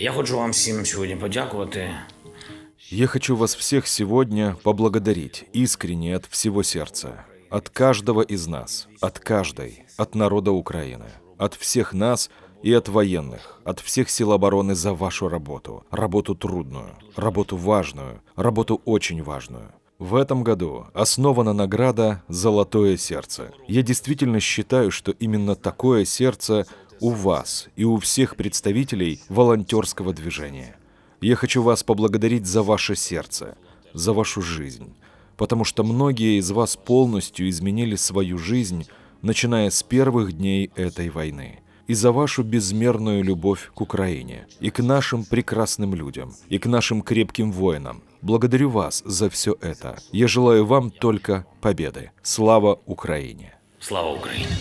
Я хочу вам всем сегодня подякувати. Я хочу вас всех сегодня поблагодарить искренне от всего сердца, от каждого из нас, от каждой, от народа Украины, от всех нас и от военных, от всех сил обороны за вашу работу, работу трудную, работу важную, работу очень важную. В этом году основана награда «Золотое сердце». Я действительно считаю, что именно такое сердце у вас и у всех представителей волонтерского движения. Я хочу вас поблагодарить за ваше сердце, за вашу жизнь, потому что многие из вас полностью изменили свою жизнь, начиная с первых дней этой войны. И за вашу безмерную любовь к Украине, и к нашим прекрасным людям, и к нашим крепким воинам. Благодарю вас за все это. Я желаю вам только победы. Слава Украине! Слава Украине!